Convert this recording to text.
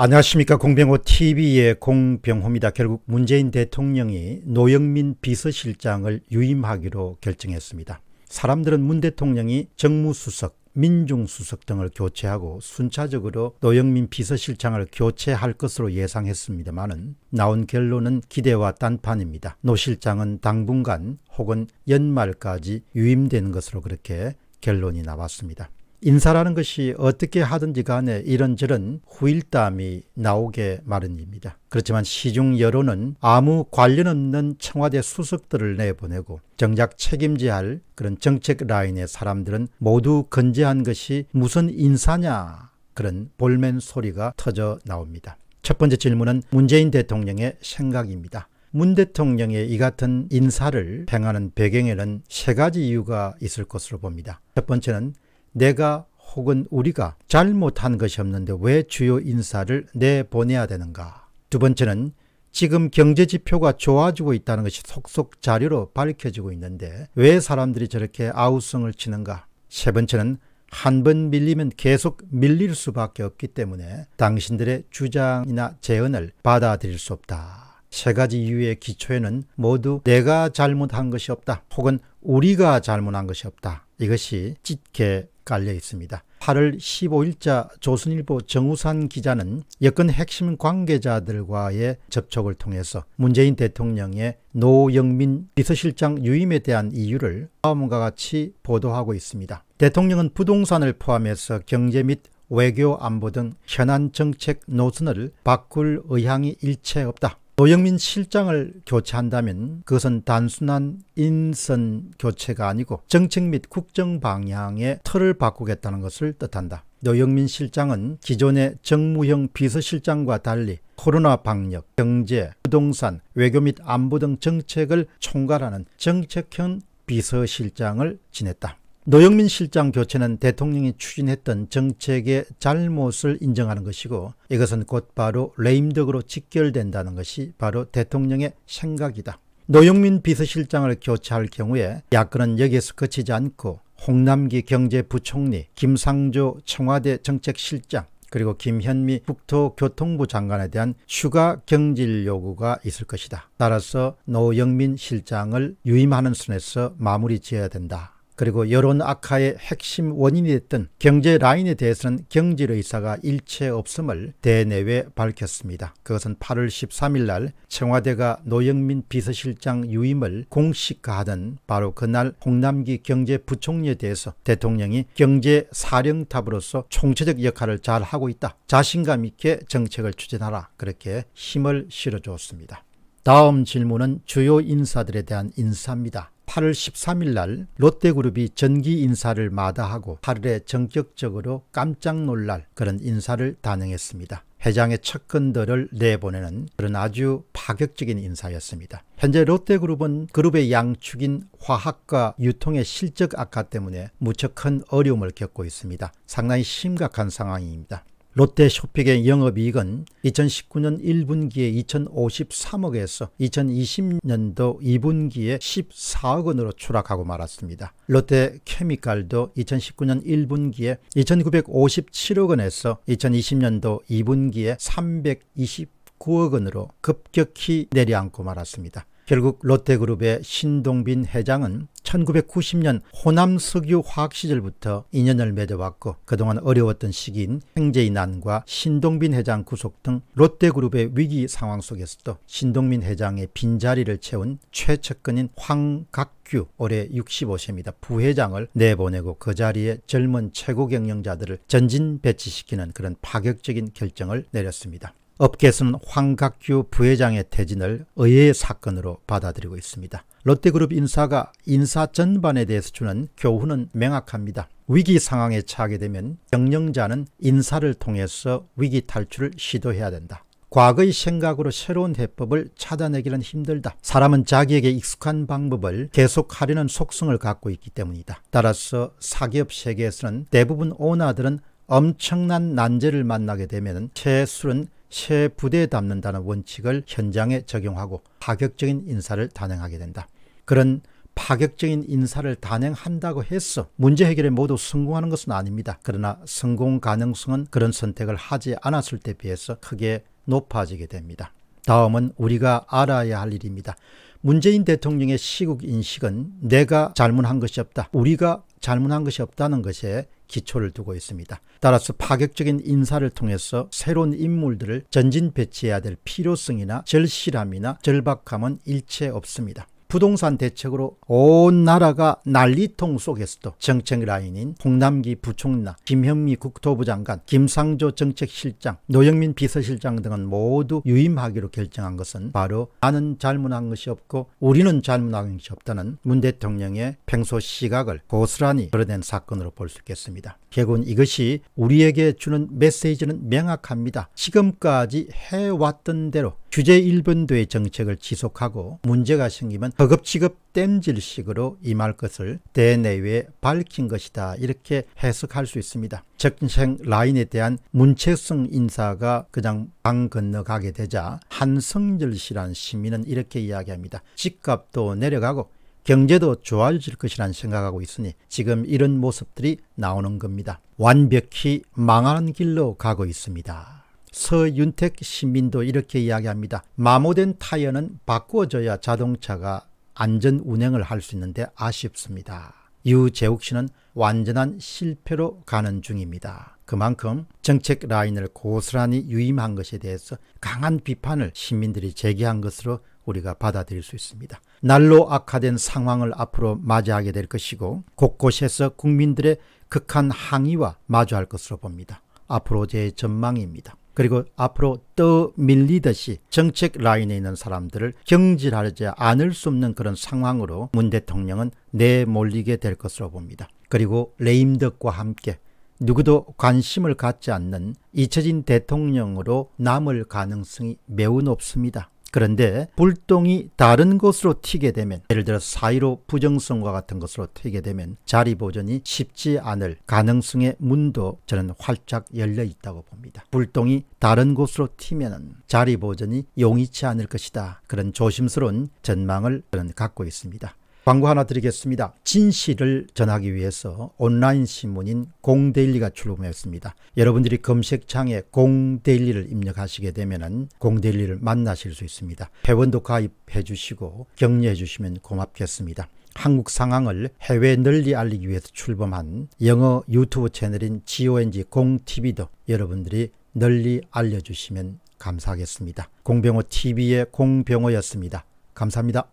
안녕하십니까 공병호 TV의 공병호입니다. 결국 문재인 대통령이 노영민 비서실장을 유임하기로 결정했습니다. 사람들은 문 대통령이 정무수석, 민중수석 등을 교체하고 순차적으로 노영민 비서실장을 교체할 것으로 예상했습니다마는 나온 결론은 기대와 딴판입니다. 노 실장은 당분간 혹은 연말까지 유임되는 것으로 그렇게 결론이 나왔습니다. 인사라는 것이 어떻게 하든지 간에 이런저런 후일담이 나오게 마련입니다. 그렇지만 시중 여론은 아무 관련 없는 청와대 수석들을 내보내고 정작 책임지야할 그런 정책 라인의 사람들은 모두 건재한 것이 무슨 인사냐 그런 볼멘 소리가 터져 나옵니다. 첫 번째 질문은 문재인 대통령의 생각입니다. 문 대통령의 이 같은 인사를 행하는 배경에는 세 가지 이유가 있을 것으로 봅니다. 첫 번째는 내가 혹은 우리가 잘못한 것이 없는데 왜 주요 인사를 내보내야 되는가? 두 번째는 지금 경제 지표가 좋아지고 있다는 것이 속속 자료로 밝혀지고 있는데 왜 사람들이 저렇게 아우성을 치는가? 세 번째는 한 번 밀리면 계속 밀릴 수밖에 없기 때문에 당신들의 주장이나 제언을 받아들일 수 없다. 세 가지 이유의 기초에는 모두 내가 잘못한 것이 없다 혹은 우리가 잘못한 것이 없다. 이것이 짙게 깔려 있습니다. 8월 15일자 조선일보 정우산 기자는 여권 핵심 관계자들과의 접촉을 통해서 문재인 대통령의 노영민 비서실장 유임에 대한 이유를 다음과 같이 보도하고 있습니다. 대통령은 부동산을 포함해서 경제 및 외교 안보 등 현안 정책 노선을 바꿀 의향이 일체 없다. 노영민 실장을 교체한다면 그것은 단순한 인선 교체가 아니고 정책 및 국정 방향의 틀을 바꾸겠다는 것을 뜻한다. 노영민 실장은 기존의 정무형 비서실장과 달리 코로나 방역, 경제, 부동산, 외교 및 안보 등 정책을 총괄하는 정책형 비서실장을 지냈다. 노영민 실장 교체는 대통령이 추진했던 정책의 잘못을 인정하는 것이고 이것은 곧바로 레임덕으로 직결된다는 것이 바로 대통령의 생각이다. 노영민 비서실장을 교체할 경우에 야권은 여기에서 그치지 않고 홍남기 경제부총리, 김상조 청와대 정책실장, 그리고 김현미 국토교통부 장관에 대한 추가 경질 요구가 있을 것이다. 따라서 노영민 실장을 유임하는 순에서 마무리 지어야 된다. 그리고 여론 악화의 핵심 원인이 됐던 경제 라인에 대해서는 경질 의사가 일체 없음을 대내외 밝혔습니다. 그것은 8월 13일 날 청와대가 노영민 비서실장 유임을 공식화하던 바로 그날 홍남기 경제부총리에 대해서 대통령이 경제사령탑으로서 총체적 역할을 잘하고 있다. 자신감 있게 정책을 추진하라. 그렇게 힘을 실어주었습니다. 다음 질문은 주요 인사들에 대한 인사입니다. 8월 13일 날 롯데그룹이 전기 인사를 마다하고 8일에 전격적으로 깜짝 놀랄 그런 인사를 단행했습니다. 회장의 첫근들을 내보내는 그런 아주 파격적인 인사였습니다. 현재 롯데그룹은 그룹의 양축인 화학과 유통의 실적 악화 때문에 무척 큰 어려움을 겪고 있습니다. 상당히 심각한 상황입니다. 롯데 쇼핑의 영업이익은 2019년 1분기에 2053억에서 2020년도 2분기에 14억 원으로 추락하고 말았습니다. 롯데 케미칼도 2019년 1분기에 2957억 원에서 2020년도 2분기에 329억 원으로 급격히 내려앉고 말았습니다. 결국 롯데그룹의 신동빈 회장은 1990년 호남 석유 화학 시절부터 인연을 맺어왔고 그동안 어려웠던 시기인 행제의난과 신동빈 회장 구속 등 롯데그룹의 위기 상황 속에서도 신동빈 회장의 빈자리를 채운 최측근인 황각규 올해 65세입니다. 부회장을 내보내고 그 자리에 젊은 최고 경영자들을 전진 배치시키는 그런 파격적인 결정을 내렸습니다. 업계에서는 황각규 부회장의 퇴진을 의외의 사건으로 받아들이고 있습니다. 롯데그룹 인사가 인사 전반에 대해서 주는 교훈은 명확합니다. 위기 상황에 처하게 되면 경영자는 인사를 통해서 위기 탈출을 시도해야 된다. 과거의 생각으로 새로운 해법을 찾아내기는 힘들다. 사람은 자기에게 익숙한 방법을 계속하려는 속성을 갖고 있기 때문이다. 따라서 사기업 세계에서는 대부분 오너들은 엄청난 난제를 만나게 되면 최술은 새 부대에 담는다는 원칙을 현장에 적용하고 파격적인 인사를 단행하게 된다. 그런 파격적인 인사를 단행한다고 해서 문제 해결에 모두 성공하는 것은 아닙니다. 그러나 성공 가능성은 그런 선택을 하지 않았을 때 비해서 크게 높아지게 됩니다. 다음은 우리가 알아야 할 일입니다. 문재인 대통령의 시국 인식은 내가 잘못한 것이 없다. 우리가 잘못한 것이 없다는 것에 기초를 두고 있습니다. 따라서 파격적인 인사를 통해서 새로운 인물들을 전진 배치해야 될 필요성이나 절실함이나 절박함은 일체 없습니다. 부동산 대책으로 온 나라가 난리통 속에서도 정책 라인인 홍남기 부총리나 김현미 국토부 장관, 김상조 정책실장, 노영민 비서실장 등은 모두 유임하기로 결정한 것은 바로 나는 잘못한 것이 없고 우리는 잘못한 것이 없다는 문 대통령의 평소 시각을 고스란히 드러낸 사건으로 볼 수 있겠습니다. 결국은 이것이 우리에게 주는 메시지는 명확합니다. 지금까지 해왔던 대로 규제 일본도의 정책을 지속하고 문제가 생기면 허겁지겁 땜질식으로 임할 것을 대내외에 밝힌 것이다 이렇게 해석할 수 있습니다. 정생 라인에 대한 문체성 인사가 그냥 방 건너가게 되자 한성열 씨란 시민은 이렇게 이야기합니다. 집값도 내려가고 경제도 좋아질 것이란 생각하고 있으니 지금 이런 모습들이 나오는 겁니다. 완벽히 망하는 길로 가고 있습니다. 서윤택 시민도 이렇게 이야기합니다. 마모된 타이어는 바꾸어져야 자동차가 안전 운행을 할 수 있는데 아쉽습니다. 유재욱 씨는 완전한 실패로 가는 중입니다. 그만큼 정책 라인을 고스란히 유임한 것에 대해서 강한 비판을 시민들이 제기한 것으로 우리가 받아들일 수 있습니다. 날로 악화된 상황을 앞으로 맞이하게 될 것이고 곳곳에서 국민들의 극한 항의와 마주할 것으로 봅니다. 앞으로 제 전망입니다. 그리고 앞으로 떠밀리듯이 정책 라인에 있는 사람들을 경질하지 않을 수 없는 그런 상황으로 문 대통령은 내몰리게 될 것으로 봅니다. 그리고 레임덕과 함께 누구도 관심을 갖지 않는 잊혀진 대통령으로 남을 가능성이 매우 높습니다. 그런데 불똥이 다른 곳으로 튀게 되면 예를 들어 사이로 부정성과 같은 것으로 튀게 되면 자리 보존이 쉽지 않을 가능성의 문도 저는 활짝 열려 있다고 봅니다. 불똥이 다른 곳으로 튀면 자리 보존이 용이치 않을 것이다. 그런 조심스러운 전망을 저는 갖고 있습니다. 광고 하나 드리겠습니다. 진실을 전하기 위해서 온라인 신문인 공데일리가 출범했습니다. 여러분들이 검색창에 공데일리를 입력하시게 되면 공데일리를 만나실 수 있습니다. 회원도 가입해 주시고 격려해 주시면 고맙겠습니다. 한국 상황을 해외 널리 알리기 위해서 출범한 영어 유튜브 채널인 GONG 공TV도 여러분들이 널리 알려주시면 감사하겠습니다. 공병호TV의 공병호였습니다. 감사합니다.